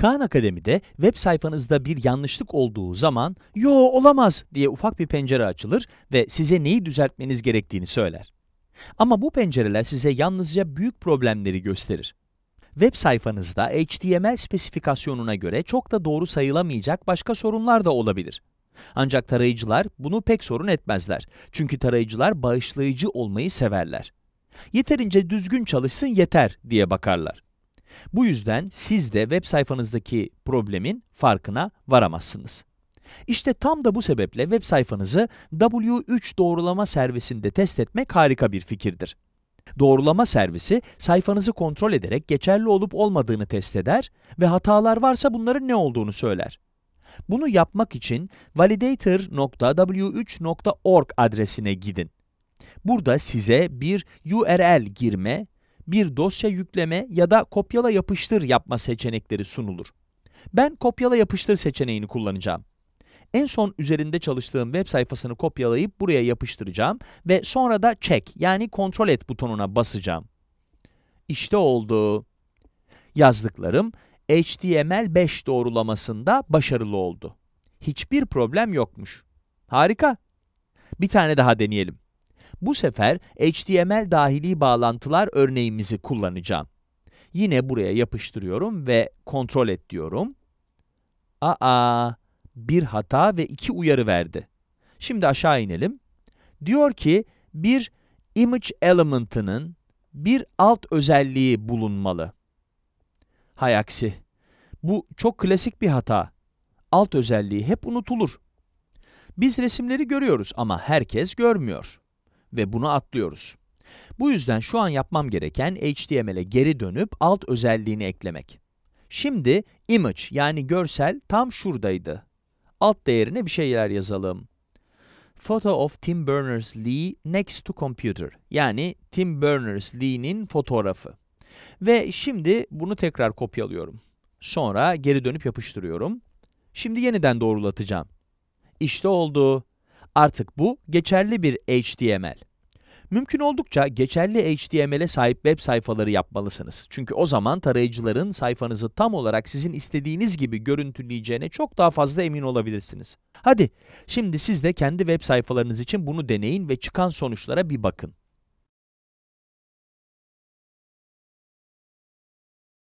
Kaan Akademi'de web sayfanızda bir yanlışlık olduğu zaman "Yo olamaz" diye ufak bir pencere açılır ve size neyi düzeltmeniz gerektiğini söyler. Ama bu pencereler size yalnızca büyük problemleri gösterir. Web sayfanızda HTML spesifikasyonuna göre çok da doğru sayılamayacak başka sorunlar da olabilir. Ancak tarayıcılar bunu pek sorun etmezler. Çünkü tarayıcılar bağışlayıcı olmayı severler. Yeterince düzgün çalışsın yeter diye bakarlar. Bu yüzden siz de web sayfanızdaki problemin farkına varamazsınız. İşte tam da bu sebeple web sayfanızı W3 doğrulama servisinde test etmek harika bir fikirdir. Doğrulama servisi sayfanızı kontrol ederek geçerli olup olmadığını test eder ve hatalar varsa bunların ne olduğunu söyler. Bunu yapmak için validator.w3.org adresine gidin. Burada size bir URL girme bir dosya yükleme ya da kopyala yapıştır yapma seçenekleri sunulur. Ben kopyala yapıştır seçeneğini kullanacağım. En son üzerinde çalıştığım web sayfasını kopyalayıp buraya yapıştıracağım ve sonra da check yani kontrol et butonuna basacağım. İşte oldu. Yazdıklarım HTML5 doğrulamasında başarılı oldu. Hiçbir problem yokmuş. Harika. Bir tane daha deneyelim. Bu sefer HTML dahili bağlantılar örneğimizi kullanacağım. Yine buraya yapıştırıyorum ve kontrol et diyorum. Aa, bir hata ve iki uyarı verdi. Şimdi aşağı inelim. Diyor ki, bir image element'ının bir alt özelliği bulunmalı. Hay aksi. Bu çok klasik bir hata. Alt özelliği hep unutulur. Biz resimleri görüyoruz ama herkes görmüyor ve bunu atlıyoruz. Bu yüzden şu an yapmam gereken HTML'e geri dönüp alt özelliğini eklemek. Şimdi image yani görsel tam şuradaydı. Alt değerine bir şeyler yazalım. Photo of Tim Berners-Lee next to computer. Yani Tim Berners-Lee'nin fotoğrafı. Ve şimdi bunu tekrar kopyalıyorum. Sonra geri dönüp yapıştırıyorum. Şimdi yeniden doğrulatacağım. İşte oldu. Artık bu geçerli bir HTML. Mümkün oldukça geçerli HTML'e sahip web sayfaları yapmalısınız. Çünkü o zaman tarayıcıların sayfanızı tam olarak sizin istediğiniz gibi görüntüleyeceğine çok daha fazla emin olabilirsiniz. Hadi şimdi siz de kendi web sayfalarınız için bunu deneyin ve çıkan sonuçlara bir bakın.